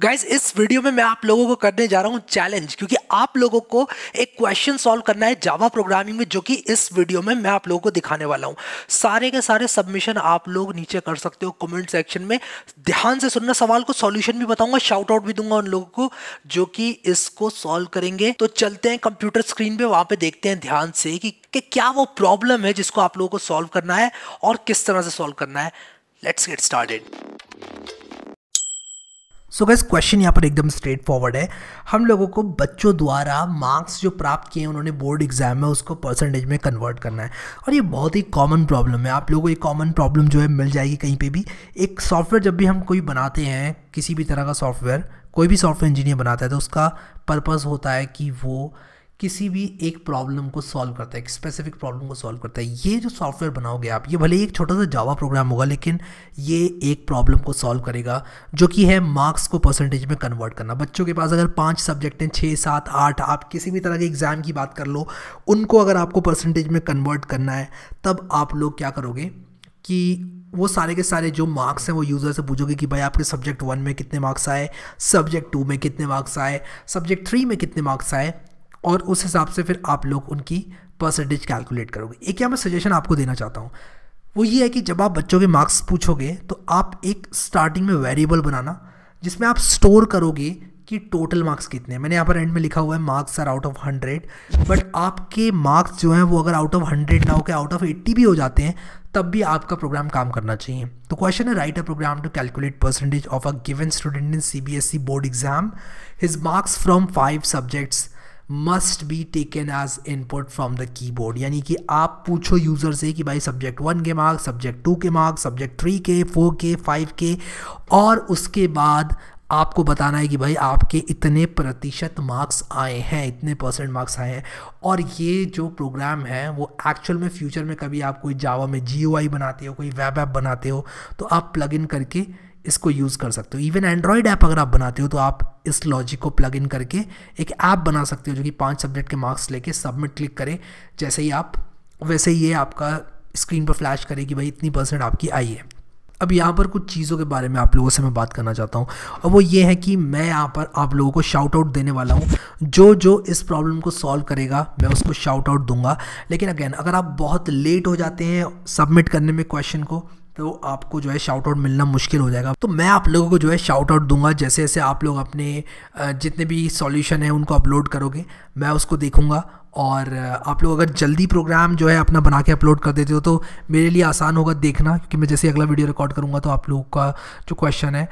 guys इस video में मैं आप लोगों को करने जा रहा हूँ चैलेंज क्योंकि आप लोगों को एक क्वेश्चन सॉल्व करना है जावा प्रोग्रामिंग में जो कि इस वीडियो में मैं आप लोगों को दिखाने वाला हूँ सारे के सारे सबमिशन आप लोग नीचे कर सकते हो कमेंट सेक्शन में ध्यान से सुनना सवाल को सॉल्यूशन भी बताऊंगा शाउट आउट भी दूंगा उन लोगों को जो कि इसको सॉल्व करेंगे तो चलते हैं कंप्यूटर स्क्रीन पे वहां पे देखते हैं ध्यान से कि, कि क्या वो प्रॉब्लम है जिसको आप लोगों को सॉल्व करना है और किस तरह से सॉल्व करना है let's get started so guess question यहाँ पर एकदम स्ट्रेट फॉरवर्ड है हम लोगों को बच्चों द्वारा मार्क्स जो प्राप्त किए हैं उन्होंने बोर्ड एग्जाम में उसको परसेंटेज में कन्वर्ट करना है और ये बहुत ही कॉमन प्रॉब्लम है आप लोगों को ये कॉमन प्रॉब्लम जो है मिल जाएगी कहीं पे भी एक सॉफ्टवेयर जब भी हम कोई बनाते हैं किसी भी तरह का सॉफ्टवेयर कोई भी सॉफ्टवेयर इंजीनियर बनाता है तो उसका पर्पज़ होता है कि वो किसी भी एक प्रॉब्लम को सॉल्व करता है एक स्पेसिफिक प्रॉब्लम को सॉल्व करता है ये जो सॉफ्टवेयर बनाओगे आप ये भले ही एक छोटा सा जावा प्रोग्राम होगा लेकिन ये एक प्रॉब्लम को सॉल्व करेगा जो कि है मार्क्स को परसेंटेज में कन्वर्ट करना बच्चों के पास अगर पाँच सब्जेक्ट हैं छः सात आठ आप किसी भी तरह के एग्ज़ाम की बात कर लो उनको अगर आपको परसेंटेज में कन्वर्ट करना है तब आप लोग क्या करोगे कि वो सारे के सारे जो मार्क्स हैं वो यूज़र से पूछोगे कि भाई आपके सब्जेक्ट वन में कितने मार्क्स आए सब्जेक्ट टू में कितने मार्क्स आए सब्जेक्ट थ्री में कितने मार्क्स आए और उस हिसाब से फिर आप लोग उनकी परसेंटेज कैलकुलेट करोगे एक क्या मैं सजेशन आपको देना चाहता हूँ वो ये है कि जब आप बच्चों के मार्क्स पूछोगे तो आप एक स्टार्टिंग में वेरिएबल बनाना जिसमें आप स्टोर करोगे कि टोटल मार्क्स कितने मैंने यहाँ पर एंड में लिखा हुआ है marks are out of hundred but आपके मार्क्स जो हैं वो अगर आउट ऑफ हंड्रेड ना होकर आउट ऑफ एट्टी भी हो जाते हैं तब भी आपका प्रोग्राम काम करना चाहिए तो क्वेश्चन है write a program to calculate percentage of a given student in C B S E board exam his marks from five subjects must be taken as input from the keyboard यानी कि आप पूछो user से कि भाई subject one के marks subject two के marks subject three के फोर के फाइव के और उसके बाद आपको बताना है कि भाई आपके इतने प्रतिशत मार्क्स आए हैं इतने परसेंट मार्क्स आए हैं और ये जो प्रोग्राम है वो एक्चुअल में फ्यूचर में कभी आप कोई जावा में जी बनाते हो कोई वेब ऐप बनाते हो तो आप प्लग इन करके इसको यूज़ कर सकते हो इवन एंड्रॉयड ऐप अगर आप बनाते हो तो आप इस लॉजिक को प्लग इन करके एक ऐप बना सकते हो जो कि पांच सब्जेक्ट के मार्क्स लेके सबमिट क्लिक करें जैसे ही आप वैसे ही ये आपका स्क्रीन पर फ्लैश करेगी कि भाई इतनी परसेंट आपकी आई है अब यहाँ पर कुछ चीज़ों के बारे में आप लोगों से मैं बात करना चाहता हूँ और वो ये है कि मैं यहाँ पर आप लोगों को शाउट आउट देने वाला हूँ जो जो इस प्रॉब्लम को सॉल्व करेगा मैं उसको शाउट आउट दूंगा लेकिन अगेन अगर आप बहुत लेट हो जाते हैं सबमिट करने में क्वेश्चन को तो आपको जो है शाउट आउट मिलना मुश्किल हो जाएगा तो मैं आप लोगों को जो है शाउट आउट दूंगा जैसे जैसे आप लोग अपने जितने भी सॉल्यूशन है उनको अपलोड करोगे मैं उसको देखूंगा और आप लोग अगर जल्दी प्रोग्राम जो है अपना बना के अपलोड कर देते हो तो मेरे लिए आसान होगा देखना क्योंकि मैं जैसे अगला वीडियो रिकॉर्ड करूँगा तो आप लोगों का जो क्वेश्चन है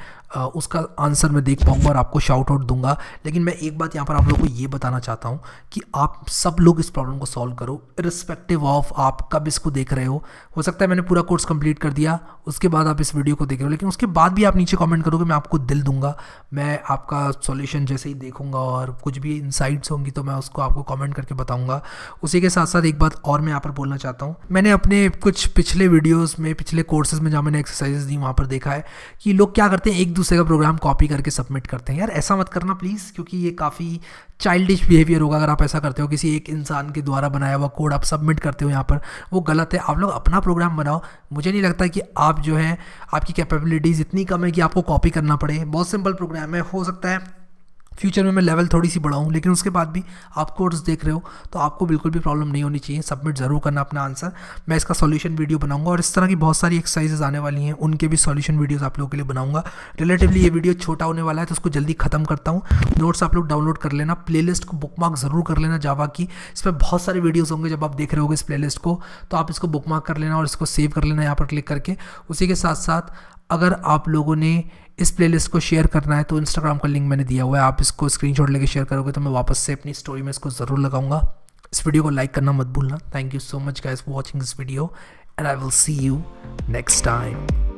उसका आंसर मैं देख पाऊँगा और आपको शाउट आउट दूंगा लेकिन मैं एक बात यहाँ पर आप लोगों को ये बताना चाहता हूँ कि आप सब लोग इस प्रॉब्लम को सॉल्व करो इरिस्पेक्टिव ऑफ आप कब इसको देख रहे हो हो सकता है मैंने पूरा कोर्स कंप्लीट कर दिया किया उसके बाद आप इस वीडियो को देख रहे हो लेकिन उसके बाद भी आप नीचे कमेंट करोगे मैं आपको दिल दूंगा मैं आपका सॉल्यूशन जैसे ही देखूंगा और कुछ भी इनसाइट्स होंगी तो मैं उसको आपको कमेंट करके बताऊंगा उसी के साथ साथ एक बात और मैं यहाँ पर बोलना चाहता हूँ मैंने अपने कुछ पिछले वीडियोज़ में पिछले कोर्सेज में जहाँ मैंने एक्सरसाइजेज दी वहाँ पर देखा है कि लोग क्या करते हैं एक दूसरे का प्रोग्राम कॉपी करके सबमिट करते हैं यार ऐसा मत करना प्लीज़ क्योंकि ये काफ़ी चाइल्डिश बिहेवियर होगा अगर आप ऐसा करते हो किसी एक इंसान के द्वारा बनाया हुआ कोड आप सबमिट करते हो यहाँ पर वो गलत है आप लोग अपना प्रोग्राम बनाओ मुझे नहीं लगता कि आप जो है आपकी कैपेबिलिटीज़ इतनी कम है कि आपको कॉपी करना पड़े बहुत सिंपल प्रोग्राम है हो सकता है फ्यूचर में मैं लेवल थोड़ी सी बढ़ाऊँ लेकिन उसके बाद भी आप कोर्स देख रहे हो तो आपको बिल्कुल भी प्रॉब्लम नहीं होनी चाहिए सबमिट ज़रूर करना अपना आंसर मैं इसका सॉल्यूशन वीडियो बनाऊंगा और इस तरह की बहुत सारी एक्सरसाइजेज आने वाली हैं उनके भी सॉल्यूशन वीडियोज़ आप लोगों के लिए बनाऊंगा रिलेटिवली ये वीडियो छोटा होने वाला है तो उसको जल्दी खत्म करता हूँ नोट्स आप लोग डाउनलोड कर लेना प्ले को बुक ज़रूर कर लेना जावा की इस पर बहुत सारे वीडियोज़ होंगे जब आप देख रहे हो इस प्ले को तो आप इसको बुक कर लेना और इसको सेव कर लेना यहाँ पर क्लिक करके उसी के साथ साथ अगर आप लोगों ने इस प्लेलिस्ट को शेयर करना है तो इंस्टाग्राम का लिंक मैंने दिया हुआ है आप इसको स्क्रीनशॉट लेके शेयर करोगे तो मैं वापस से अपनी स्टोरी में इसको ज़रूर लगाऊंगा इस वीडियो को लाइक करना मत भूलना thank you so much guys for watching this video and I will see you next time